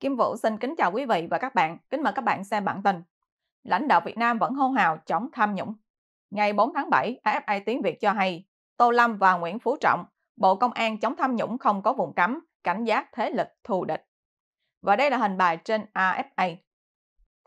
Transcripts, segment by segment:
Kim Vũ xin kính chào quý vị và các bạn, kính mời các bạn xem bản tin. Lãnh đạo Việt Nam vẫn hô hào chống tham nhũng. Ngày 4 tháng 7, AFI tiếng Việt cho hay, Tô Lâm và Nguyễn Phú Trọng, Bộ Công an chống tham nhũng không có vùng cấm, cảnh giác thế lực thù địch. Và đây là hình bài trên AFA.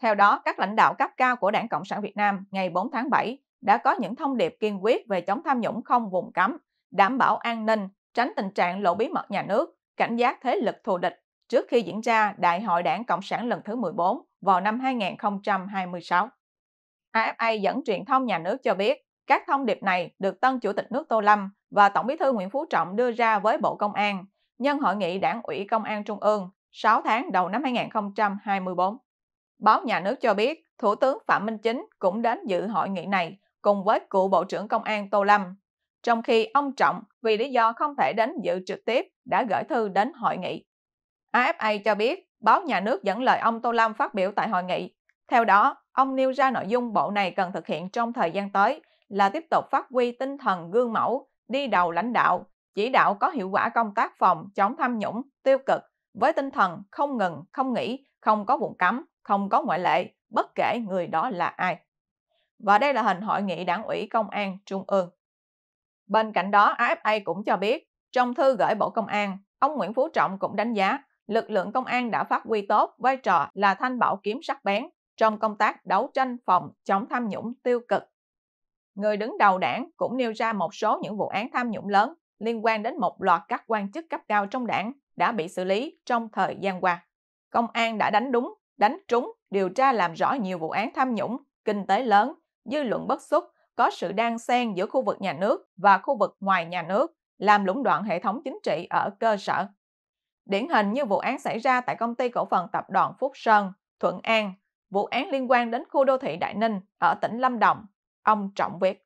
Theo đó, các lãnh đạo cấp cao của Đảng Cộng sản Việt Nam ngày 4 tháng 7 đã có những thông điệp kiên quyết về chống tham nhũng không vùng cấm, đảm bảo an ninh, tránh tình trạng lộ bí mật nhà nước, cảnh giác thế lực thù địch trước khi diễn ra Đại hội Đảng Cộng sản lần thứ 14 vào năm 2026. AFA dẫn truyền thông nhà nước cho biết, các thông điệp này được tân Chủ tịch nước Tô Lâm và Tổng bí thư Nguyễn Phú Trọng đưa ra với Bộ Công an nhân hội nghị Đảng ủy Công an Trung ương 6 tháng đầu năm 2024. Báo nhà nước cho biết, Thủ tướng Phạm Minh Chính cũng đến dự hội nghị này cùng với cựu Bộ trưởng Công an Tô Lâm, trong khi ông Trọng vì lý do không thể đến dự trực tiếp đã gửi thư đến hội nghị. AFA cho biết báo nhà nước dẫn lời ông Tô Lâm phát biểu tại hội nghị. Theo đó, ông nêu ra nội dung bộ này cần thực hiện trong thời gian tới là tiếp tục phát huy tinh thần gương mẫu, đi đầu lãnh đạo, chỉ đạo có hiệu quả công tác phòng chống tham nhũng, tiêu cực với tinh thần không ngừng, không nghỉ, không có vùng cấm, không có ngoại lệ, bất kể người đó là ai. Và đây là hình hội nghị đảng ủy công an trung ương. Bên cạnh đó, AFA cũng cho biết, trong thư gửi Bộ Công an, ông Nguyễn Phú Trọng cũng đánh giá lực lượng công an đã phát huy tốt vai trò là thanh bảo kiếm sắc bén trong công tác đấu tranh phòng chống tham nhũng tiêu cực. Người đứng đầu đảng cũng nêu ra một số những vụ án tham nhũng lớn liên quan đến một loạt các quan chức cấp cao trong đảng đã bị xử lý trong thời gian qua. Công an đã đánh đúng, đánh trúng, điều tra làm rõ nhiều vụ án tham nhũng, kinh tế lớn, dư luận bất xúc, có sự đan xen giữa khu vực nhà nước và khu vực ngoài nhà nước, làm lũng đoạn hệ thống chính trị ở cơ sở. Điển hình như vụ án xảy ra tại công ty cổ phần tập đoàn Phúc Sơn, Thuận An, vụ án liên quan đến khu đô thị Đại Ninh ở tỉnh Lâm Đồng, ông Trọng Việt.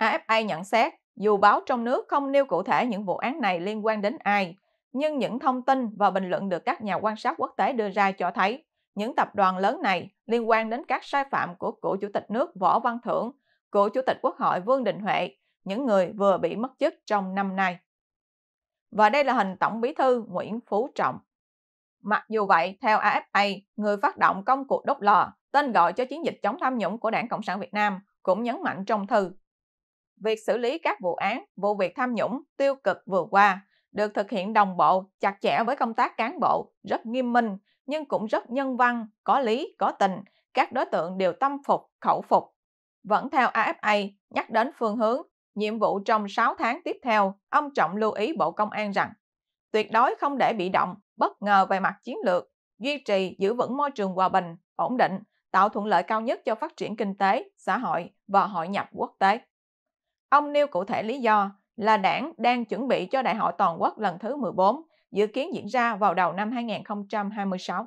AFA nhận xét, dù báo trong nước không nêu cụ thể những vụ án này liên quan đến ai, nhưng những thông tin và bình luận được các nhà quan sát quốc tế đưa ra cho thấy những tập đoàn lớn này liên quan đến các sai phạm của cựu chủ tịch nước Võ Văn Thưởng, cựu chủ tịch Quốc hội Vương Đình Huệ, những người vừa bị mất chức trong năm nay và đây là hình Tổng bí thư Nguyễn Phú Trọng. Mặc dù vậy, theo AFA, người phát động công cuộc đốt lò, tên gọi cho chiến dịch chống tham nhũng của Đảng Cộng sản Việt Nam cũng nhấn mạnh trong thư. Việc xử lý các vụ án, vụ việc tham nhũng, tiêu cực vừa qua được thực hiện đồng bộ, chặt chẽ với công tác cán bộ, rất nghiêm minh, nhưng cũng rất nhân văn, có lý, có tình, các đối tượng đều tâm phục, khẩu phục. Vẫn theo AFA, nhắc đến phương hướng nhiệm vụ trong 6 tháng tiếp theo, ông Trọng lưu ý Bộ Công an rằng tuyệt đối không để bị động, bất ngờ về mặt chiến lược, duy trì giữ vững môi trường hòa bình, ổn định, tạo thuận lợi cao nhất cho phát triển kinh tế, xã hội và hội nhập quốc tế. Ông nêu cụ thể lý do là đảng đang chuẩn bị cho Đại hội Toàn quốc lần thứ 14, dự kiến diễn ra vào đầu năm 2026.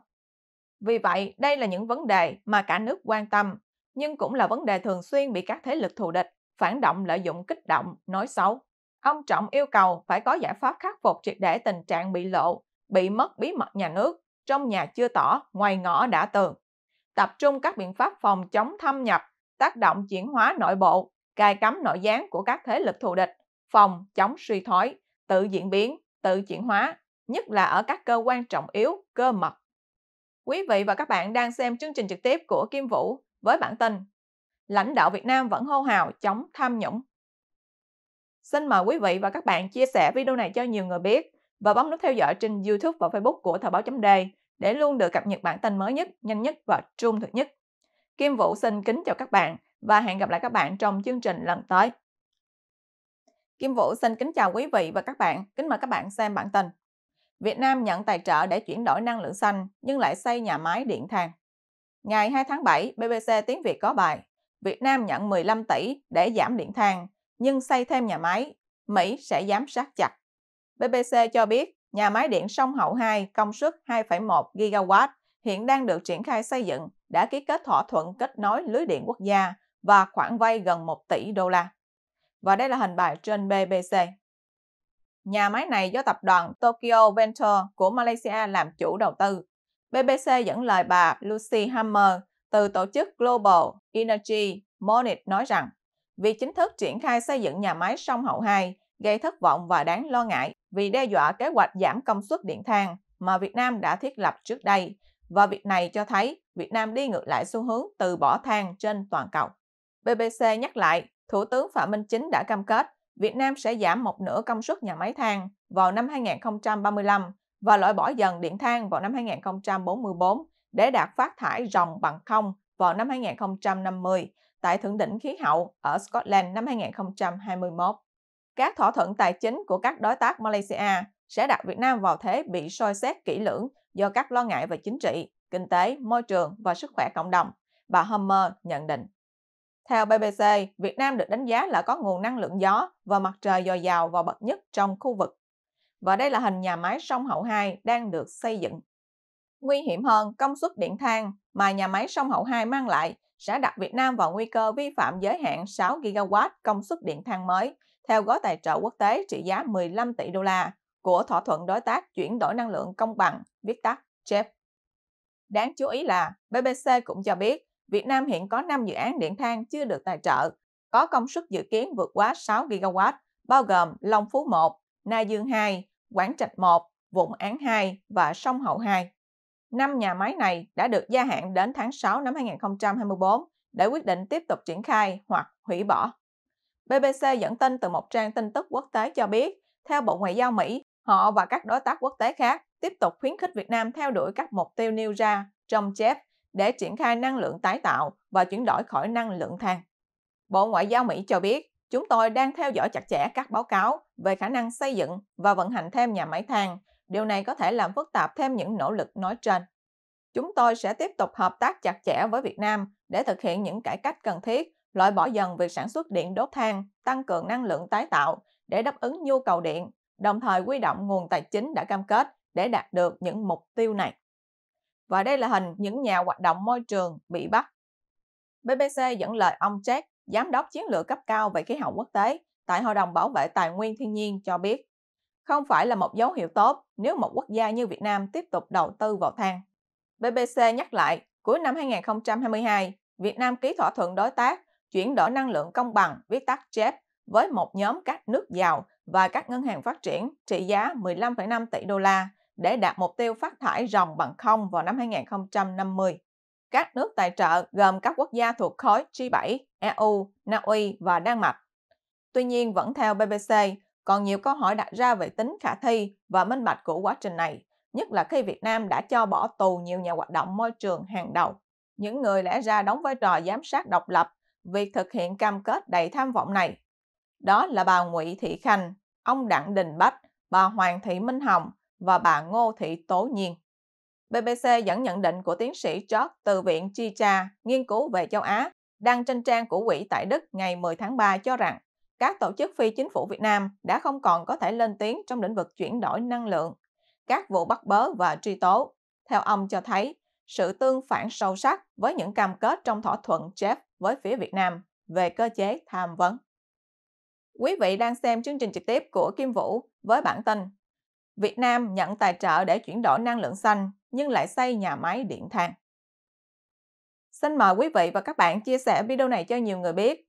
Vì vậy, đây là những vấn đề mà cả nước quan tâm, nhưng cũng là vấn đề thường xuyên bị các thế lực thù địch phản động lợi dụng kích động, nói xấu. Ông Trọng yêu cầu phải có giải pháp khắc phục triệt để tình trạng bị lộ, bị mất bí mật nhà nước, trong nhà chưa tỏ, ngoài ngõ đã tường. Tập trung các biện pháp phòng chống thâm nhập, tác động chuyển hóa nội bộ, cài cắm nội gián của các thế lực thù địch, phòng chống suy thoái, tự diễn biến, tự chuyển hóa, nhất là ở các cơ quan trọng yếu, cơ mật. Quý vị và các bạn đang xem chương trình trực tiếp của Kim Vũ với bản tin lãnh đạo Việt Nam vẫn hô hào chống tham nhũng. Xin mời quý vị và các bạn chia sẻ video này cho nhiều người biết và bấm nút theo dõi trên YouTube và Facebook của Thời báo chấm đề để luôn được cập nhật bản tin mới nhất, nhanh nhất và trung thực nhất. Kim Vũ xin kính chào các bạn và hẹn gặp lại các bạn trong chương trình lần tới. Kim Vũ xin kính chào quý vị và các bạn, kính mời các bạn xem bản tin. Việt Nam nhận tài trợ để chuyển đổi năng lượng xanh nhưng lại xây nhà máy điện than. Ngày 2 tháng 7, BBC Tiếng Việt có bài Việt Nam nhận 15 tỷ để giảm điện than, nhưng xây thêm nhà máy, Mỹ sẽ giám sát chặt. BBC cho biết nhà máy điện sông Hậu 2 công suất 2,1 gigawatt hiện đang được triển khai xây dựng đã ký kết thỏa thuận kết nối lưới điện quốc gia và khoản vay gần 1 tỷ đô la. Và đây là hình bài trên BBC. Nhà máy này do tập đoàn Tokyo Venture của Malaysia làm chủ đầu tư. BBC dẫn lời bà Lucy Hammer, từ tổ chức Global Energy Monitor nói rằng, việc chính thức triển khai xây dựng nhà máy sông Hậu 2 gây thất vọng và đáng lo ngại vì đe dọa kế hoạch giảm công suất điện than mà Việt Nam đã thiết lập trước đây, và việc này cho thấy Việt Nam đi ngược lại xu hướng từ bỏ than trên toàn cầu. BBC nhắc lại, Thủ tướng Phạm Minh Chính đã cam kết Việt Nam sẽ giảm một nửa công suất nhà máy than vào năm 2035 và loại bỏ dần điện than vào năm 2044 để đạt phát thải ròng bằng không vào năm 2050 tại Thượng đỉnh khí hậu ở Scotland năm 2021. Các thỏa thuận tài chính của các đối tác Malaysia sẽ đặt Việt Nam vào thế bị soi xét kỹ lưỡng do các lo ngại về chính trị, kinh tế, môi trường và sức khỏe cộng đồng, bà Homer nhận định. Theo BBC, Việt Nam được đánh giá là có nguồn năng lượng gió và mặt trời dồi dào và bậc nhất trong khu vực. Và đây là hình nhà máy sông Hậu 2 đang được xây dựng. Nguy hiểm hơn, công suất điện than mà nhà máy sông Hậu 2 mang lại sẽ đặt Việt Nam vào nguy cơ vi phạm giới hạn 6 gigawatt công suất điện than mới theo gói tài trợ quốc tế trị giá 15 tỷ đô la của thỏa thuận đối tác chuyển đổi năng lượng công bằng, viết tắt CHEP. Đáng chú ý là BBC cũng cho biết Việt Nam hiện có 5 dự án điện than chưa được tài trợ, có công suất dự kiến vượt quá 6 gigawatt, bao gồm Long Phú 1, Na Dương 2, Quảng Trạch 1, vũng Án 2 và Sông Hậu 2. Năm nhà máy này đã được gia hạn đến tháng 6 năm 2024 để quyết định tiếp tục triển khai hoặc hủy bỏ. BBC dẫn tin từ một trang tin tức quốc tế cho biết, theo Bộ Ngoại giao Mỹ, họ và các đối tác quốc tế khác tiếp tục khuyến khích Việt Nam theo đuổi các mục tiêu nêu ra trong CHEP để triển khai năng lượng tái tạo và chuyển đổi khỏi năng lượng than. Bộ Ngoại giao Mỹ cho biết, chúng tôi đang theo dõi chặt chẽ các báo cáo về khả năng xây dựng và vận hành thêm nhà máy than Điều này có thể làm phức tạp thêm những nỗ lực nói trên. Chúng tôi sẽ tiếp tục hợp tác chặt chẽ với Việt Nam để thực hiện những cải cách cần thiết, loại bỏ dần việc sản xuất điện đốt than, tăng cường năng lượng tái tạo để đáp ứng nhu cầu điện, đồng thời quy động nguồn tài chính đã cam kết để đạt được những mục tiêu này. Và đây là hình những nhà hoạt động môi trường bị bắt. BBC dẫn lời ông Jack, Giám đốc chiến lược cấp cao về khí hậu quốc tế tại Hội đồng Bảo vệ Tài nguyên Thiên nhiên cho biết, không phải là một dấu hiệu tốt nếu một quốc gia như Việt Nam tiếp tục đầu tư vào than. BBC nhắc lại, cuối năm 2022, Việt Nam ký thỏa thuận đối tác chuyển đổi năng lượng công bằng, viết tắt JEP, với một nhóm các nước giàu và các ngân hàng phát triển trị giá 15,5 tỷ đô la để đạt mục tiêu phát thải ròng bằng không vào năm 2050. Các nước tài trợ gồm các quốc gia thuộc khối G7, EU, Na Uy và Đan Mạch. Tuy nhiên, vẫn theo BBC, còn nhiều câu hỏi đặt ra về tính khả thi và minh bạch của quá trình này, nhất là khi Việt Nam đã cho bỏ tù nhiều nhà hoạt động môi trường hàng đầu. Những người lẽ ra đóng vai trò giám sát độc lập việc thực hiện cam kết đầy tham vọng này. Đó là bà Nguyễn Thị Khanh, ông Đặng Đình Bách, bà Hoàng Thị Minh Hồng và bà Ngô Thị Tố Nhiên. BBC dẫn nhận định của tiến sĩ George từ Viện Chicha, nghiên cứu về châu Á, đăng trên trang của quỹ tại Đức ngày 10 tháng 3 cho rằng các tổ chức phi chính phủ Việt Nam đã không còn có thể lên tiếng trong lĩnh vực chuyển đổi năng lượng, các vụ bắt bớ và truy tố. Theo ông cho thấy, sự tương phản sâu sắc với những cam kết trong thỏa thuận JEF với phía Việt Nam về cơ chế tham vấn. Quý vị đang xem chương trình trực tiếp của Kim Vũ với bản tin Việt Nam nhận tài trợ để chuyển đổi năng lượng xanh nhưng lại xây nhà máy điện than. Xin mời quý vị và các bạn chia sẻ video này cho nhiều người biết